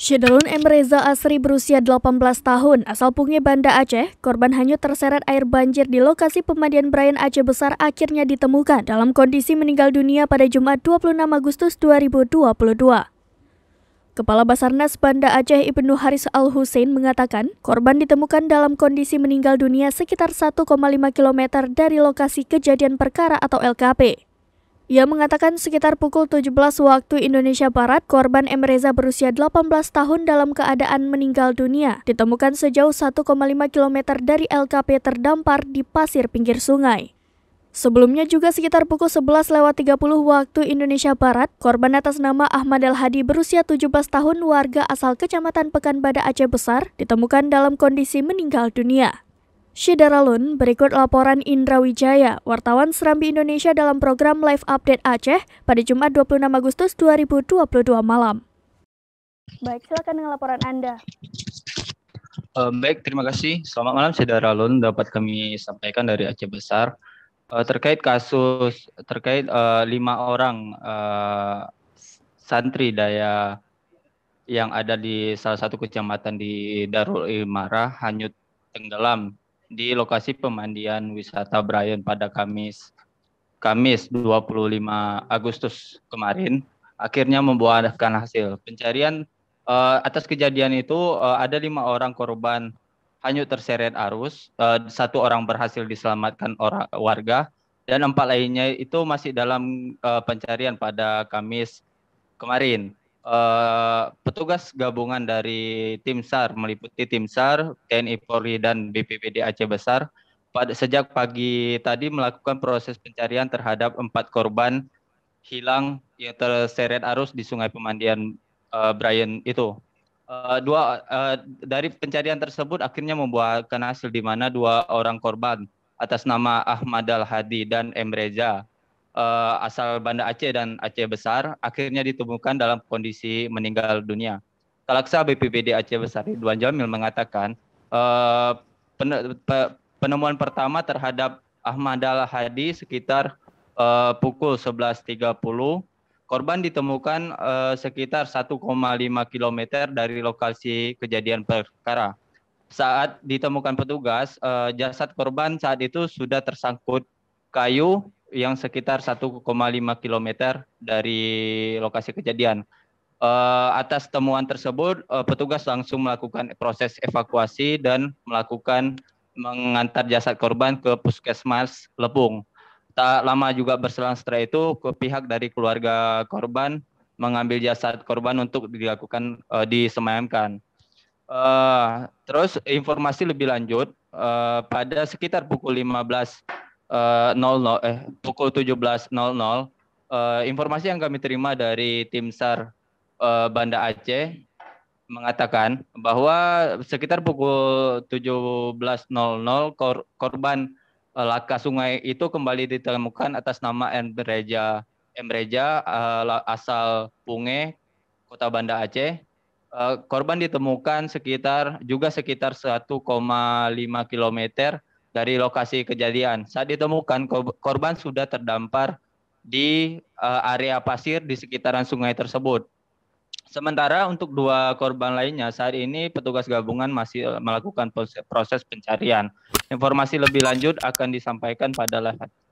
Syedelun M. Reza Asri berusia 18 tahun, asal Pungi Banda Aceh, korban hanyut terseret air banjir di lokasi pemandian Brian Aceh Besar akhirnya ditemukan dalam kondisi meninggal dunia pada Jumat 26 Agustus 2022. Kepala Basarnas Banda Aceh Ibnu Haris Al Hussein mengatakan, korban ditemukan dalam kondisi meninggal dunia sekitar 1,5 km dari lokasi kejadian perkara atau LKP. Ia mengatakan sekitar pukul 17 waktu Indonesia Barat, korban M. Reza berusia 18 tahun dalam keadaan meninggal dunia, ditemukan sejauh 1,5 km dari LKP terdampar di pasir pinggir sungai. Sebelumnya juga sekitar pukul 11 lewat 30 waktu Indonesia Barat, korban atas nama Ahmad Al Hadi berusia 17 tahun warga asal Kecamatan Pekan Pekanbada Aceh Besar ditemukan dalam kondisi meninggal dunia. Syidaralun, berikut laporan Indra Wijaya, wartawan Serambi Indonesia dalam program Live Update Aceh pada Jumat 26 Agustus 2022 malam. Baik, silakan dengan laporan Anda. Uh, baik, terima kasih. Selamat malam, Lun Dapat kami sampaikan dari Aceh Besar. Uh, terkait kasus, terkait uh, lima orang uh, santri daya yang ada di salah satu kecamatan di Darul Imara hanyut tenggelam di lokasi pemandian wisata Brian pada Kamis Kamis 25 Agustus kemarin akhirnya membuahkan hasil. Pencarian uh, atas kejadian itu uh, ada lima orang korban hanyut terseret arus, uh, satu orang berhasil diselamatkan orang warga dan empat lainnya itu masih dalam uh, pencarian pada Kamis kemarin. Uh, petugas gabungan dari tim SAR meliputi tim SAR, TNI Polri dan BPBD Aceh Besar pada sejak pagi tadi melakukan proses pencarian terhadap empat korban hilang yang terseret arus di Sungai Pemandian uh, eh, Brian itu. Uh, dua uh, dari pencarian tersebut akhirnya membuahkan hasil di mana dua orang korban atas nama Ahmad Al Hadi dan Emreza uh, asal Banda Aceh dan Aceh Besar akhirnya ditemukan dalam kondisi meninggal dunia. Kalaksa BPBD Aceh Besar Ridwan Jamil mengatakan uh, eh, pen, pe, penemuan pertama terhadap Ahmad Al Hadi sekitar uh, pukul 11.30 korban ditemukan uh, sekitar 1,5 km dari lokasi kejadian perkara. Saat ditemukan petugas, uh, jasad korban saat itu sudah tersangkut kayu yang sekitar 1,5 km dari lokasi kejadian. Eh, atas temuan tersebut, eh, petugas langsung melakukan proses evakuasi dan melakukan mengantar jasad korban ke puskesmas Lepung. Tak lama juga berselang setelah itu, ke pihak dari keluarga korban mengambil jasad korban untuk dilakukan uh, disemayamkan. Uh, terus informasi lebih lanjut uh, pada sekitar pukul 15 00 eh, eh pukul 17.00 uh, eh, informasi yang kami terima dari tim SAR uh, Banda Aceh mengatakan bahwa sekitar pukul 17.00 kor korban uh, laka sungai itu kembali ditemukan atas nama Embreja Embreja uh, asal Punge Kota Banda Aceh korban ditemukan sekitar juga sekitar 1,5 km dari lokasi kejadian. Saat ditemukan, korban sudah terdampar di uh, area pasir di sekitaran sungai tersebut. Sementara untuk dua korban lainnya, saat ini petugas gabungan masih melakukan proses pencarian. Informasi lebih lanjut akan disampaikan pada lahan.